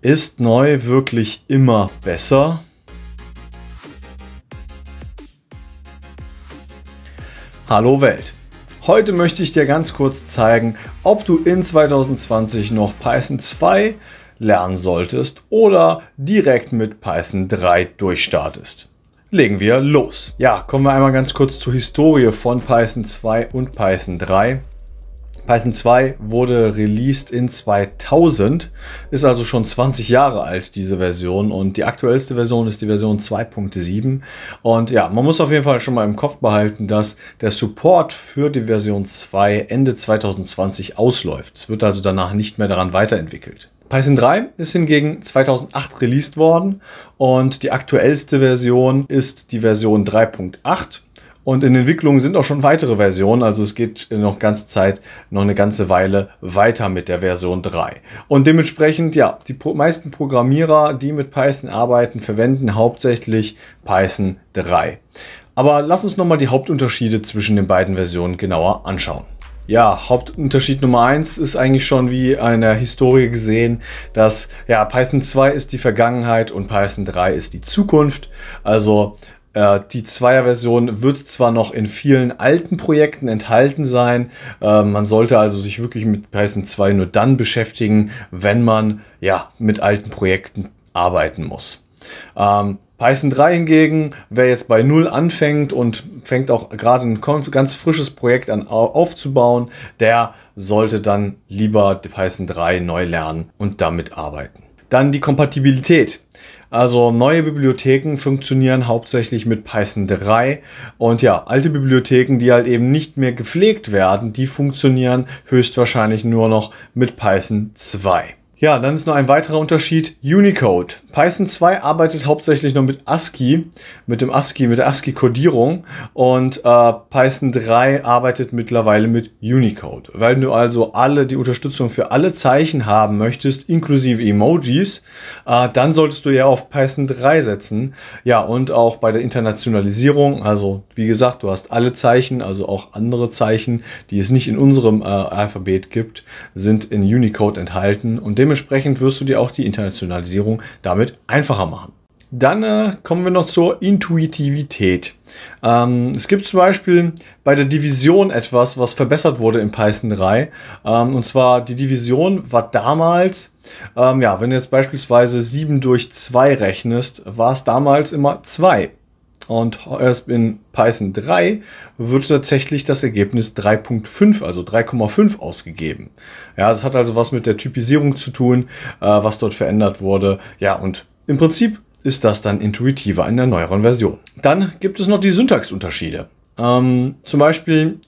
Ist neu wirklich immer besser? Hallo Welt! Heute möchte ich dir ganz kurz zeigen, ob du in 2020 noch Python 2 lernen solltest oder direkt mit Python 3 durchstartest. Legen wir los. Ja, kommen wir einmal ganz kurz zur Historie von Python 2 und Python 3. Python 2 wurde released in 2000, ist also schon 20 Jahre alt, diese Version. Und die aktuellste Version ist die Version 2.7. Und ja, man muss auf jeden Fall schon mal im Kopf behalten, dass der Support für die Version 2 Ende 2020 ausläuft. Es wird also danach nicht mehr daran weiterentwickelt. Python 3 ist hingegen 2008 released worden und die aktuellste Version ist die Version 3.8 und in Entwicklung sind auch schon weitere Versionen, also es geht noch ganz Zeit, noch eine ganze Weile weiter mit der Version 3. Und dementsprechend, ja, die meisten Programmierer, die mit Python arbeiten, verwenden hauptsächlich Python 3. Aber lass uns nochmal die Hauptunterschiede zwischen den beiden Versionen genauer anschauen. Ja, Hauptunterschied Nummer 1 ist eigentlich schon wie in der Historie gesehen, dass ja, Python 2 ist die Vergangenheit und Python 3 ist die Zukunft. Also äh, die Zweier-Version wird zwar noch in vielen alten Projekten enthalten sein, äh, man sollte also sich wirklich mit Python 2 nur dann beschäftigen, wenn man ja mit alten Projekten arbeiten muss. Ähm, Python 3 hingegen, wer jetzt bei 0 anfängt und fängt auch gerade ein ganz frisches Projekt an aufzubauen, der sollte dann lieber Python 3 neu lernen und damit arbeiten. Dann die Kompatibilität. Also neue Bibliotheken funktionieren hauptsächlich mit Python 3 und ja, alte Bibliotheken, die halt eben nicht mehr gepflegt werden, die funktionieren höchstwahrscheinlich nur noch mit Python 2. Ja, dann ist noch ein weiterer Unterschied Unicode. Python 2 arbeitet hauptsächlich noch mit ASCII, mit dem ASCII, mit der ascii kodierung und äh, Python 3 arbeitet mittlerweile mit Unicode. Weil du also alle die Unterstützung für alle Zeichen haben möchtest, inklusive Emojis, äh, dann solltest du ja auf Python 3 setzen. Ja, und auch bei der Internationalisierung, also wie gesagt, du hast alle Zeichen, also auch andere Zeichen, die es nicht in unserem äh, Alphabet gibt, sind in Unicode enthalten und dem dementsprechend wirst du dir auch die Internationalisierung damit einfacher machen. Dann äh, kommen wir noch zur Intuitivität. Ähm, es gibt zum Beispiel bei der Division etwas, was verbessert wurde in Python 3. Ähm, und zwar die Division war damals, ähm, ja, wenn du jetzt beispielsweise 7 durch 2 rechnest, war es damals immer 2. Und erst in Python 3 wird tatsächlich das Ergebnis 3.5, also 3,5 ausgegeben. Ja, das hat also was mit der Typisierung zu tun, äh, was dort verändert wurde. Ja, und im Prinzip ist das dann intuitiver in der neueren Version. Dann gibt es noch die Syntaxunterschiede. Ähm, zum Beispiel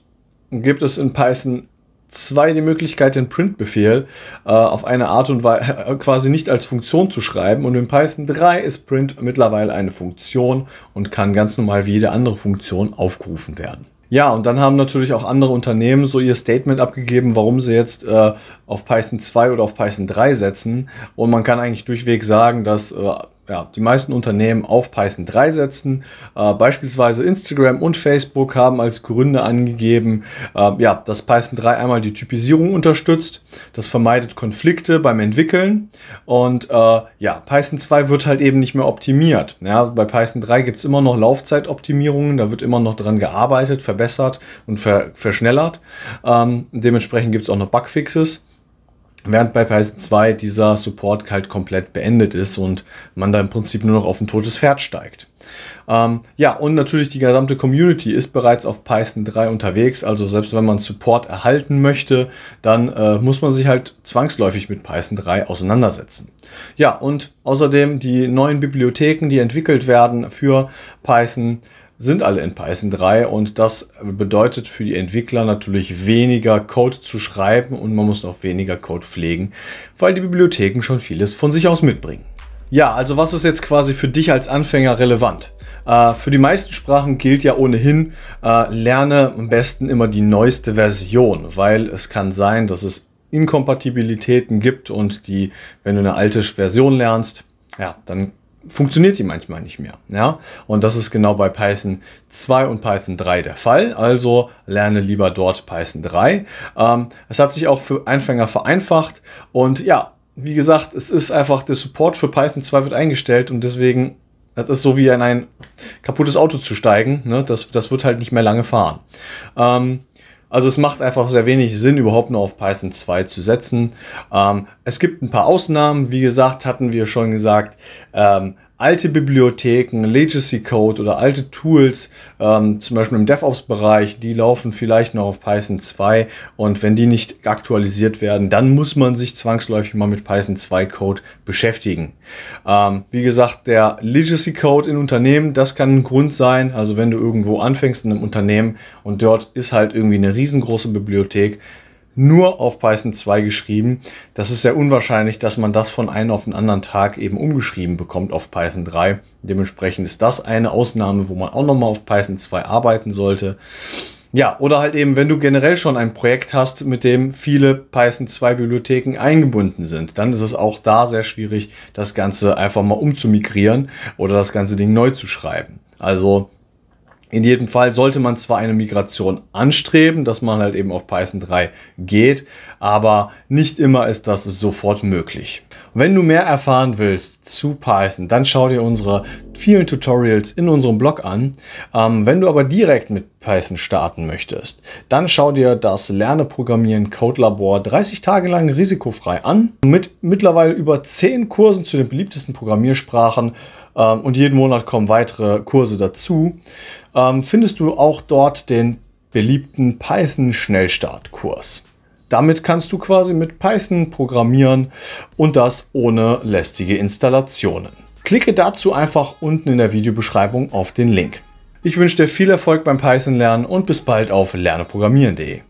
gibt es in Python zwei die Möglichkeit, den Print-Befehl äh, auf eine Art und Weise quasi nicht als Funktion zu schreiben. Und in Python 3 ist Print mittlerweile eine Funktion und kann ganz normal wie jede andere Funktion aufgerufen werden. Ja, und dann haben natürlich auch andere Unternehmen so ihr Statement abgegeben, warum sie jetzt äh, auf Python 2 oder auf Python 3 setzen. Und man kann eigentlich durchweg sagen, dass äh, ja, die meisten Unternehmen auf Python 3 setzen. Äh, beispielsweise Instagram und Facebook haben als Gründe angegeben, äh, ja, dass Python 3 einmal die Typisierung unterstützt, das vermeidet Konflikte beim Entwickeln und äh, ja, Python 2 wird halt eben nicht mehr optimiert. Ja, bei Python 3 gibt es immer noch Laufzeitoptimierungen, da wird immer noch dran gearbeitet, verbessert und ver verschnellert. Ähm, dementsprechend gibt es auch noch Bugfixes. Während bei Python 2 dieser Support halt komplett beendet ist und man da im Prinzip nur noch auf ein totes Pferd steigt. Ähm, ja, und natürlich die gesamte Community ist bereits auf Python 3 unterwegs. Also selbst wenn man Support erhalten möchte, dann äh, muss man sich halt zwangsläufig mit Python 3 auseinandersetzen. Ja, und außerdem die neuen Bibliotheken, die entwickelt werden für Python, sind alle in Python 3 und das bedeutet für die Entwickler natürlich weniger Code zu schreiben und man muss auch weniger Code pflegen, weil die Bibliotheken schon vieles von sich aus mitbringen. Ja, also was ist jetzt quasi für dich als Anfänger relevant? Äh, für die meisten Sprachen gilt ja ohnehin, äh, lerne am besten immer die neueste Version, weil es kann sein, dass es Inkompatibilitäten gibt und die, wenn du eine alte Version lernst, ja, dann funktioniert die manchmal nicht mehr. Ja? Und das ist genau bei Python 2 und Python 3 der Fall. Also lerne lieber dort Python 3. Ähm, es hat sich auch für Anfänger vereinfacht und ja, wie gesagt, es ist einfach, der Support für Python 2 wird eingestellt und deswegen, das ist so wie in ein kaputtes Auto zu steigen. Ne? Das, das wird halt nicht mehr lange fahren. Ähm, also es macht einfach sehr wenig Sinn, überhaupt nur auf Python 2 zu setzen. Ähm, es gibt ein paar Ausnahmen, wie gesagt, hatten wir schon gesagt. Ähm, alte Bibliotheken, Legacy Code oder alte Tools, ähm, zum Beispiel im DevOps-Bereich, die laufen vielleicht noch auf Python 2 und wenn die nicht aktualisiert werden, dann muss man sich zwangsläufig mal mit Python 2 Code beschäftigen. Ähm, wie gesagt, der Legacy Code in Unternehmen, das kann ein Grund sein. Also wenn du irgendwo anfängst in einem Unternehmen und dort ist halt irgendwie eine riesengroße Bibliothek, nur auf Python 2 geschrieben. Das ist sehr unwahrscheinlich, dass man das von einem auf den anderen Tag eben umgeschrieben bekommt auf Python 3. Dementsprechend ist das eine Ausnahme, wo man auch nochmal auf Python 2 arbeiten sollte. Ja, oder halt eben, wenn du generell schon ein Projekt hast, mit dem viele Python 2 Bibliotheken eingebunden sind, dann ist es auch da sehr schwierig, das Ganze einfach mal umzumigrieren oder das ganze Ding neu zu schreiben. Also in jedem Fall sollte man zwar eine Migration anstreben, dass man halt eben auf Python 3 geht, aber nicht immer ist das sofort möglich. Wenn du mehr erfahren willst zu Python, dann schau dir unsere vielen Tutorials in unserem Blog an. Ähm, wenn du aber direkt mit Python starten möchtest, dann schau dir das Lerne Programmieren Code Labor 30 Tage lang risikofrei an. Mit mittlerweile über 10 Kursen zu den beliebtesten Programmiersprachen ähm, und jeden Monat kommen weitere Kurse dazu, ähm, findest du auch dort den beliebten Python Schnellstartkurs. Damit kannst du quasi mit Python programmieren und das ohne lästige Installationen. Klicke dazu einfach unten in der Videobeschreibung auf den Link. Ich wünsche dir viel Erfolg beim Python-Lernen und bis bald auf lerneprogrammieren.de.